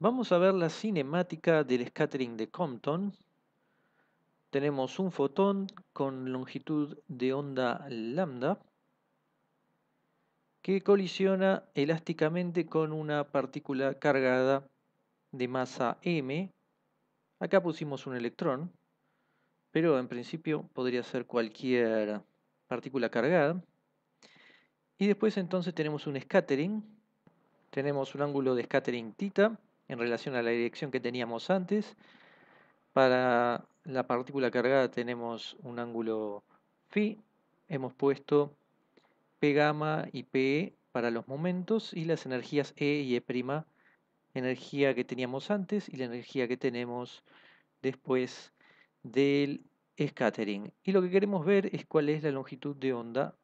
Vamos a ver la cinemática del scattering de Compton. Tenemos un fotón con longitud de onda lambda que colisiona elásticamente con una partícula cargada de masa m. Acá pusimos un electrón, pero en principio podría ser cualquier partícula cargada. Y después entonces tenemos un scattering. Tenemos un ángulo de scattering θ en relación a la dirección que teníamos antes. Para la partícula cargada tenemos un ángulo phi. Hemos puesto P gamma y PE para los momentos y las energías E y E', energía que teníamos antes y la energía que tenemos después del scattering. Y lo que queremos ver es cuál es la longitud de onda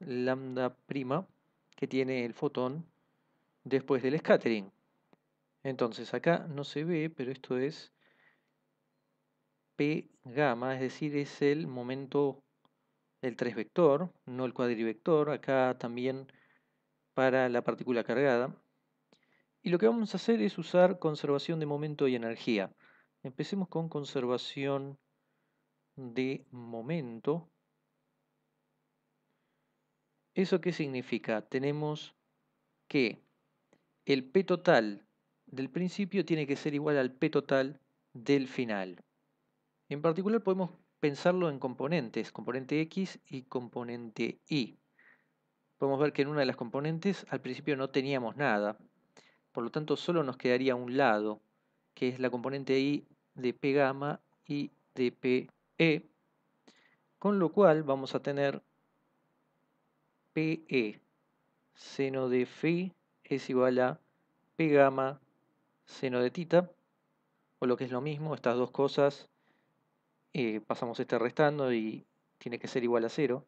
lambda prima que tiene el fotón después del scattering. Entonces acá no se ve, pero esto es P gamma, es decir, es el momento el tres vector, no el cuadrivector, acá también para la partícula cargada. Y lo que vamos a hacer es usar conservación de momento y energía. Empecemos con conservación de momento. ¿Eso qué significa? Tenemos que el P total del principio tiene que ser igual al P total del final. En particular podemos pensarlo en componentes, componente X y componente Y. Podemos ver que en una de las componentes al principio no teníamos nada, por lo tanto solo nos quedaría un lado, que es la componente Y de P gamma y de p e, con lo cual vamos a tener PE, seno de phi es igual a P gamma seno de tita, o lo que es lo mismo, estas dos cosas, eh, pasamos este restando y tiene que ser igual a cero,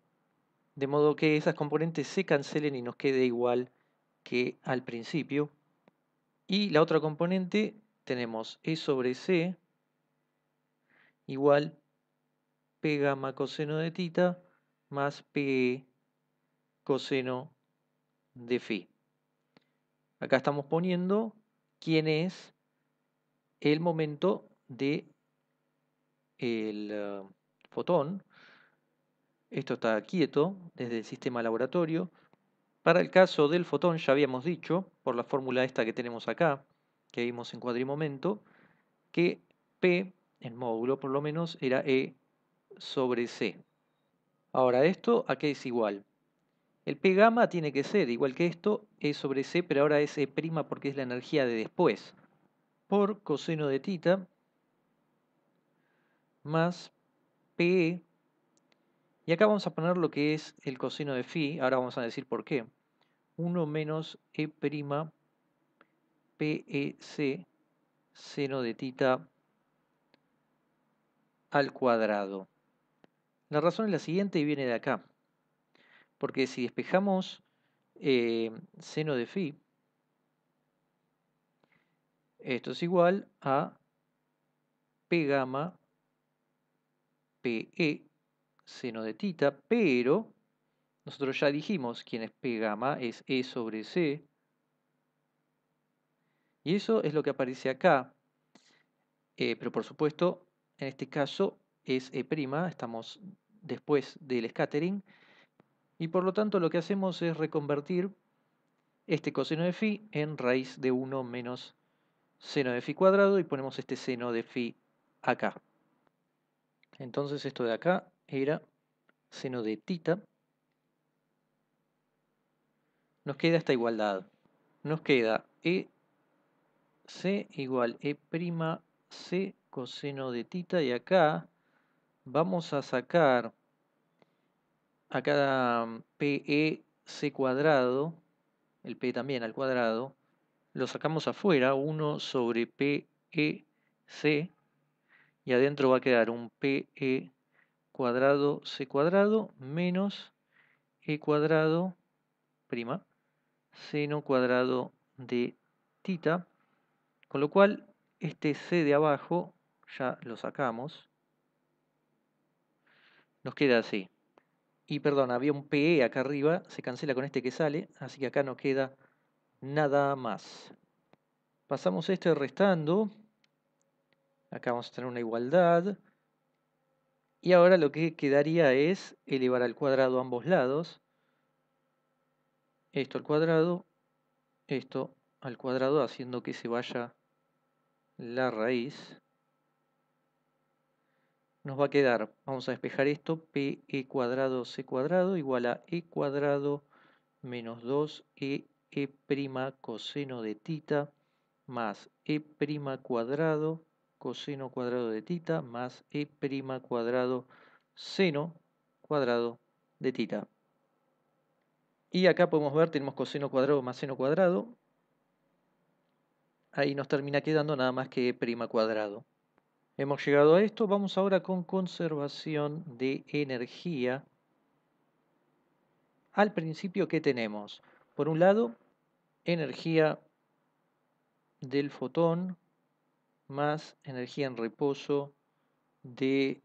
de modo que esas componentes se cancelen y nos quede igual que al principio. Y la otra componente tenemos E sobre C igual P gamma coseno de tita más P coseno de phi. Acá estamos poniendo quién es el momento de el ah, fotón. Esto está quieto desde el sistema laboratorio. Para el caso del fotón ya habíamos dicho, por la fórmula esta que tenemos acá, que vimos en cuadrimomento, que P, el módulo por lo menos, era E sobre C. Ahora, ¿esto a qué es igual? El P gamma tiene que ser igual que esto, E sobre C, pero ahora es E' porque es la energía de después, por coseno de tita más P. E. Y acá vamos a poner lo que es el coseno de phi, ahora vamos a decir por qué. 1 menos E' PEC seno de tita al cuadrado. La razón es la siguiente y viene de acá. Porque si despejamos eh, seno de phi, esto es igual a P gamma PE seno de tita, pero nosotros ya dijimos quién es P gamma, es E sobre C. Y eso es lo que aparece acá. Eh, pero por supuesto, en este caso es E', estamos después del scattering. Y por lo tanto lo que hacemos es reconvertir este coseno de phi en raíz de 1 menos seno de phi cuadrado y ponemos este seno de phi acá. Entonces esto de acá era seno de tita. Nos queda esta igualdad. Nos queda e c igual e' c coseno de tita y acá vamos a sacar a cada mm, PEC cuadrado, el P también al cuadrado, lo sacamos afuera, 1 sobre PEC, y adentro va a quedar un PE cuadrado C cuadrado menos E cuadrado prima seno cuadrado de tita, con lo cual este C de abajo ya lo sacamos, nos queda así. Y perdón, había un PE acá arriba, se cancela con este que sale, así que acá no queda nada más. Pasamos este restando. Acá vamos a tener una igualdad. Y ahora lo que quedaría es elevar al cuadrado ambos lados. Esto al cuadrado, esto al cuadrado, haciendo que se vaya la raíz nos va a quedar, vamos a despejar esto, p e cuadrado C cuadrado igual a E cuadrado menos 2 e, e prima coseno de tita más E prima cuadrado coseno cuadrado de tita más E prima cuadrado seno cuadrado de tita. Y acá podemos ver, tenemos coseno cuadrado más seno cuadrado. Ahí nos termina quedando nada más que E prima cuadrado. Hemos llegado a esto, vamos ahora con conservación de energía al principio que tenemos. Por un lado, energía del fotón más energía en reposo de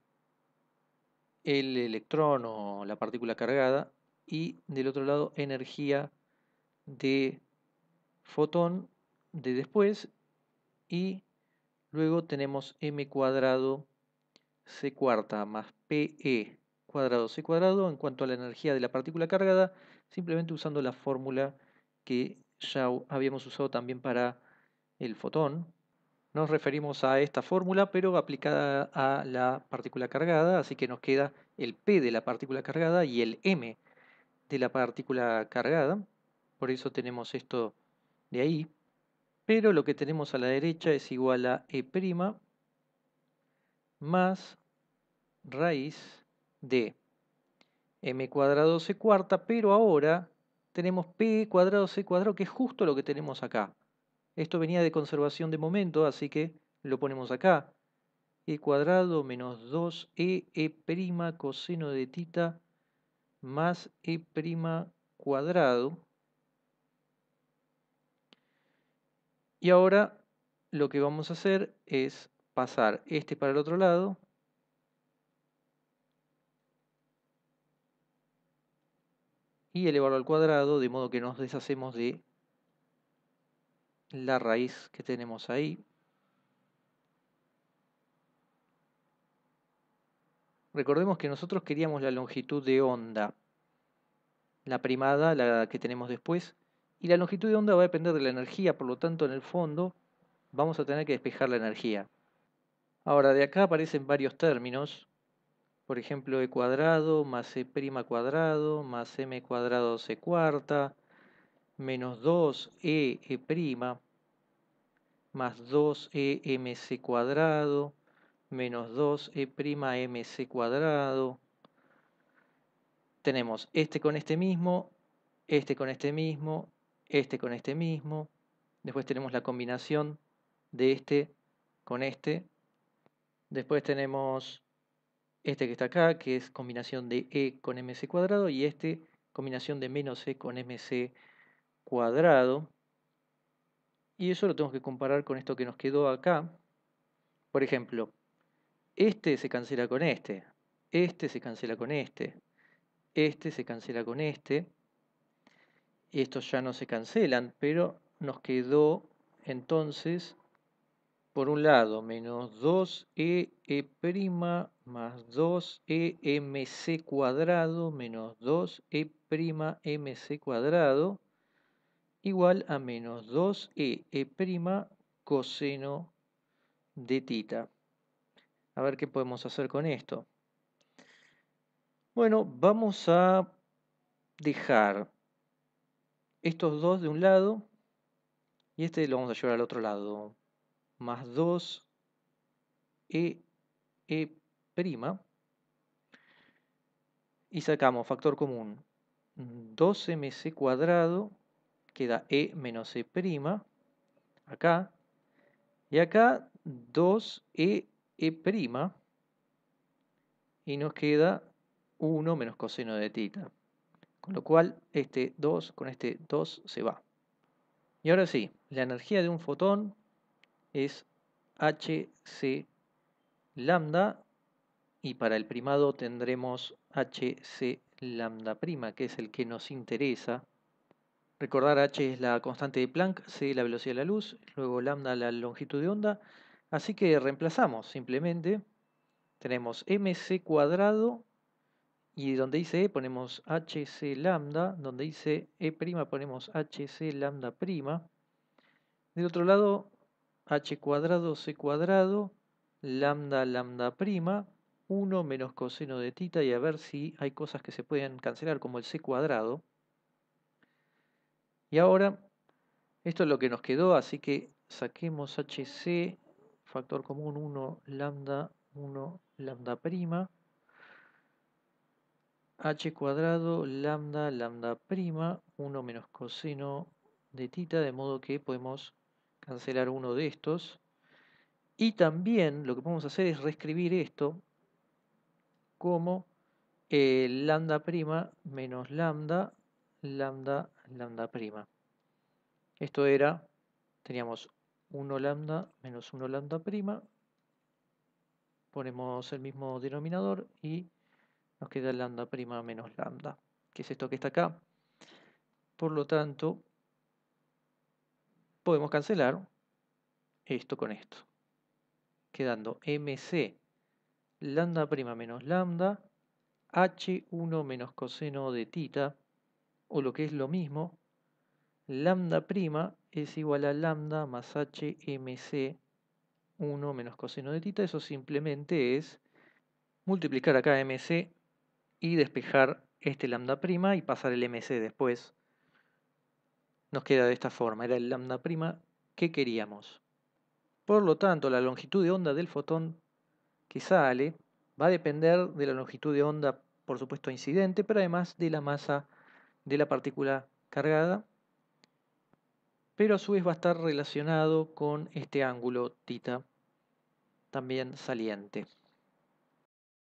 el electrón o la partícula cargada y del otro lado energía de fotón de después y Luego tenemos m cuadrado c cuarta más pe cuadrado c cuadrado. En cuanto a la energía de la partícula cargada, simplemente usando la fórmula que ya habíamos usado también para el fotón. Nos referimos a esta fórmula, pero aplicada a la partícula cargada, así que nos queda el P de la partícula cargada y el M de la partícula cargada. Por eso tenemos esto de ahí pero lo que tenemos a la derecha es igual a E' más raíz de m cuadrado c cuarta, pero ahora tenemos p cuadrado c cuadrado, que es justo lo que tenemos acá. Esto venía de conservación de momento, así que lo ponemos acá. e cuadrado menos 2e, e' coseno de tita más e' cuadrado Y ahora lo que vamos a hacer es pasar este para el otro lado. Y elevarlo al cuadrado, de modo que nos deshacemos de la raíz que tenemos ahí. Recordemos que nosotros queríamos la longitud de onda, la primada, la que tenemos después, y la longitud de onda va a depender de la energía, por lo tanto en el fondo vamos a tener que despejar la energía. Ahora, de acá aparecen varios términos, por ejemplo, e cuadrado más e prima cuadrado más m cuadrado c cuarta menos 2e e prima más 2e mc cuadrado menos 2e prima mc cuadrado. Tenemos este con este mismo, este con este mismo, este con este mismo, después tenemos la combinación de este con este, después tenemos este que está acá, que es combinación de E con MC cuadrado, y este combinación de menos E con MC cuadrado. Y eso lo tenemos que comparar con esto que nos quedó acá. Por ejemplo, este se cancela con este, este se cancela con este, este se cancela con este, estos ya no se cancelan, pero nos quedó entonces, por un lado, menos 2 e', e más 2 e, mc cuadrado menos 2E'MC cuadrado igual a menos 2 e, prima coseno de tita. A ver qué podemos hacer con esto. Bueno, vamos a dejar estos dos de un lado y este lo vamos a llevar al otro lado. Más 2 e, e prima. Y sacamos factor común. 2mc cuadrado queda e menos e prima. Acá. Y acá 2e e prima. Y nos queda 1 menos coseno de tita lo cual, este 2 con este 2 se va. Y ahora sí, la energía de un fotón es hc lambda y para el primado tendremos hc lambda prima, que es el que nos interesa. Recordar h es la constante de Planck, c la velocidad de la luz, luego lambda la longitud de onda. Así que reemplazamos simplemente. Tenemos mc cuadrado y donde dice E ponemos HC lambda, donde dice E' ponemos HC lambda prima. Del otro lado, H cuadrado C cuadrado, lambda lambda prima, 1 menos coseno de tita y a ver si hay cosas que se pueden cancelar como el C cuadrado. Y ahora, esto es lo que nos quedó, así que saquemos HC, factor común 1, lambda 1, lambda prima h cuadrado lambda lambda prima 1 menos coseno de tita de modo que podemos cancelar uno de estos y también lo que podemos hacer es reescribir esto como eh, lambda prima menos lambda lambda lambda prima esto era teníamos 1 lambda menos 1 lambda prima ponemos el mismo denominador y nos queda lambda prima menos lambda, que es esto que está acá. Por lo tanto, podemos cancelar esto con esto, quedando mc lambda prima menos lambda h1 menos coseno de tita, o lo que es lo mismo, lambda prima es igual a lambda más hmc 1 menos coseno de tita, eso simplemente es multiplicar acá mc y despejar este lambda prima y pasar el MC después. Nos queda de esta forma, era el lambda prima que queríamos. Por lo tanto, la longitud de onda del fotón que sale va a depender de la longitud de onda, por supuesto, incidente, pero además de la masa de la partícula cargada, pero a su vez va a estar relacionado con este ángulo tita también saliente.